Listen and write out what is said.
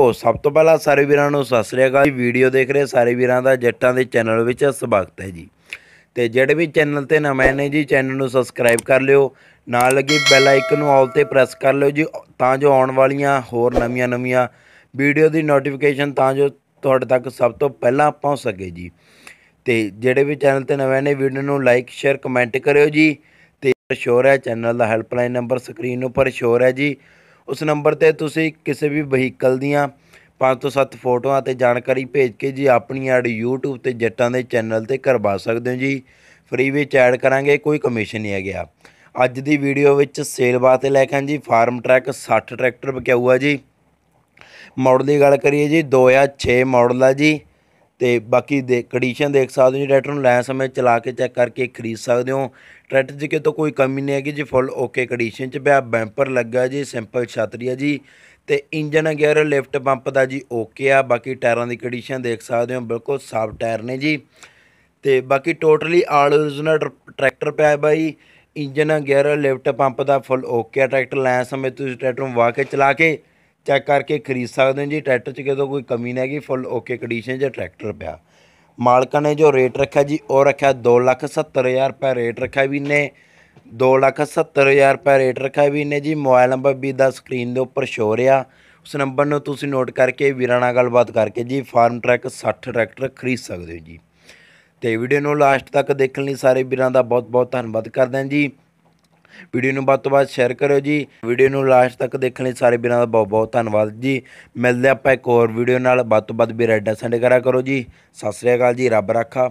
ਸੋ ਸਭ ਤੋਂ ਪਹਿਲਾਂ ਸਾਰੇ ਵੀਰਾਂ ਨੂੰ ਸਤਿ ਸ੍ਰੀ ਅਕਾਲ ਵੀਡੀਓ ਦੇਖ ਰਹੇ ਸਾਰੇ ਵੀਰਾਂ ਦਾ ਜੱਟਾਂ ਦੇ ਚੈਨਲ ਵਿੱਚ ਸਵਾਗਤ ਹੈ ਜੀ ਤੇ ਜਿਹੜੇ ਵੀ ਚੈਨਲ ਤੇ ਨਵੇਂ ਨੇ ਜੀ ਚੈਨਲ ਨੂੰ ਸਬਸਕ੍ਰਾਈਬ ਕਰ ਲਿਓ ਨਾਲ ਲੱਗੀ ਬੈਲ ਆਈਕਨ ਨੂੰ ਆਲ ਤੇ ਪ੍ਰੈਸ ਕਰ ਲਿਓ ਜੀ ਤਾਂ ਜੋ ਆਉਣ ਵਾਲੀਆਂ ਹੋਰ ਨਵੀਆਂ-ਨਵੀਆਂ ਵੀਡੀਓ ਦੀ ਨੋਟੀਫਿਕੇਸ਼ਨ ਤਾਂ ਜੋ ਤੁਹਾਡੇ ਤੱਕ ਸਭ ਤੋਂ ਪਹਿਲਾਂ ਪਹੁੰਚ ਸਕੇ ਜੀ ਤੇ ਜਿਹੜੇ ਵੀ ਚੈਨਲ ਤੇ ਨਵੇਂ ਨੇ ਵੀਡੀਓ ਨੂੰ ਲਾਈਕ ਸ਼ੇਅਰ ਕਮੈਂਟ ਕਰਿਓ ਜੀ ਤੇ ਸ਼ੋਰ ਹੈ ਚੈਨਲ ਦਾ ਹੈਲਪਲਾਈਨ ਨੰਬਰ ਸਕਰੀਨ ਉੱਪਰ ਸ਼ੋਰ ਹੈ ਜੀ ਉਸ ਨੰਬਰ ਤੇ ਤੁਸੀਂ ਕਿਸੇ ਵੀ ਵਹੀਕਲ ਦੀਆਂ ਪੰਜ ਤੋਂ ਸੱਤ ਫੋਟੋਆਂ ਤੇ ਜਾਣਕਾਰੀ ਭੇਜ ਕੇ ਜੀ ਆਪਣੀ ਐਡ YouTube ਤੇ ਜੱਟਾਂ ਦੇ ਚੈਨਲ ਤੇ ਕਰਵਾ ਸਕਦੇ ਹੋ ਜੀ ਫ੍ਰੀ ਵਿੱਚ ਐਡ ਕਰਾਂਗੇ ਕੋਈ ਕਮਿਸ਼ਨ ਨਹੀਂ ਹੈਗਾ ਅੱਜ ਦੀ ਵੀਡੀਓ ਵਿੱਚ ਸੇਲ ਬਾਤ ਲੈ ਕੇ ਆਂ ਜੀ ਫਾਰਮ ਟਰੈਕ 60 ਟਰੈਕਟਰ ਬਕਿਆ ਹੋਇਆ ਜੀ ਮਾਡਲ ਦੀ ਗੱਲ ਕਰੀਏ ਜੀ 2006 ਮਾਡਲ ਆ ਜੀ ਤੇ ਬਾਕੀ ਦੇ ਕੰਡੀਸ਼ਨ ਦੇਖ ਸਕਦੇ ਹੋ ਜੀ ਟਰੈਕਟਰ ਨੂੰ ਲੈਣ ਸਮੇਂ ਚਲਾ ਕੇ ਚੈੱਕ ਕਰਕੇ ਖਰੀਦ ਸਕਦੇ ਹੋ ਟਰੈਕਟਰ 'ਚ ਕਿਤੋਂ ਕੋਈ ਕਮੀ ਨਹੀਂ ਹੈਗੀ ਜੀ ਫੁੱਲ ਓਕੇ ਕੰਡੀਸ਼ਨ 'ਚ ਪਿਆ ਬੈਂਪਰ ਲੱਗਾ ਜੀ ਸਿੰਪਲ ਛਤਰੀ ਆ ਜੀ ਤੇ ਇੰਜਨ ਗੇਅਰ ਲਿਫਟ ਪੰਪ ਦਾ ਜੀ ਓਕੇ ਆ ਬਾਕੀ ਟਾਇਰਾਂ ਦੀ ਕੰਡੀਸ਼ਨ ਦੇਖ ਸਕਦੇ ਹੋ ਬਿਲਕੁਲ ਸਾਫ ਟਾਇਰ ਨੇ ਜੀ ਤੇ ਬਾਕੀ ਟੋਟਲੀ ਆਲ ਓਰੀਜਨਲ ਟਰੈਕਟਰ ਪਿਆ ਬਾਈ ਇੰਜਨ ਗੇਅਰ ਲਿਫਟ ਪੰਪ ਦਾ ਫੁੱਲ ਓਕੇ ਆ ਟਰੈਕਟਰ ਲੈਣ ਸਮੇਂ ਤੁਸੀਂ ਟਰੈਕਟਰ ਨੂੰ ਵਾਕੇ ਚਲਾ ਕੇ ਚੈੱਕ ਕਰਕੇ ਖਰੀਦ ਸਕਦੇ ਹੋ ਜੀ ਟਰੈਕਟਰ 'ਚ ਕਿਤੋਂ ਕੋਈ ਕਮੀ ਨਹੀਂ ਹੈਗੀ ਫੁੱਲ ਓਕੇ ਕੰਡੀਸ਼ਨ 'ਚ ਟਰੈਕਟਰ ਪਿਆ ਮਾਲਕਾਂ ਨੇ ਜੋ ਰੇਟ ਰੱਖਿਆ ਜੀ ਉਹ ਰੱਖਿਆ 270000 ਰੁਪਏ ਰੇਟ ਰੱਖਿਆ ਵੀ ਨੇ 270000 ਰੁਪਏ ਰੇਟ ਰੱਖਿਆ ਵੀ ਨੇ ਜੀ ਮੋਬਾਈਲ ਨੰਬਰ ਵੀ ਦਾ ਸਕਰੀਨ ਦੇ ਉੱਪਰ ਸ਼ੋ ਰਿਹਾ ਉਸ ਨੰਬਰ ਨੂੰ ਤੁਸੀਂ ਨੋਟ ਕਰਕੇ ਵੀਰਾਂ ਨਾਲ ਗੱਲਬਾਤ ਕਰਕੇ ਜੀ ਫਾਰਮ ਟਰੈਕ 60 ਟਰੈਕਟਰ ਖਰੀਦ ਸਕਦੇ ਹੋ ਜੀ ਤੇ ਵੀਡੀਓ ਨੂੰ ਲਾਸਟ ਤੱਕ ਦੇਖਣ ਲਈ ਸਾਰੇ ਵੀਰਾਂ ਦਾ ਬਹੁਤ ਬਹੁਤ ਧੰਨਵਾਦ ਕਰਦੇ ਹਾਂ ਜੀ ਵੀਡੀਓ ਨੂੰ ਬਾਅਦ ਤੋਂ ਬਾਅਦ ਸ਼ੇਅਰ ਕਰਿਓ ਜੀ ਵੀਡੀਓ ਨੂੰ ਲਾਸਟ ਤੱਕ ਦੇਖਣ ਲਈ ਸਾਰੇ ਵੀਰਾਂ ਦਾ ਬਹੁਤ ਬਹੁਤ ਧੰਨਵਾਦ ਜੀ ਮਿਲਦੇ ਆਪਾਂ ਇੱਕ ਹੋਰ ਵੀਡੀਓ ਨਾਲ ਬਾਅਦ ਤੋਂ ਬਾਅਦ ਵੀ ਰੈਡਾ ਸੈਂਡ ਕਰਿਆ ਕਰੋ ਜੀ ਸਤਿ ਸ੍ਰੀ ਅਕਾਲ ਜੀ ਰੱਬ ਰਾਖਾ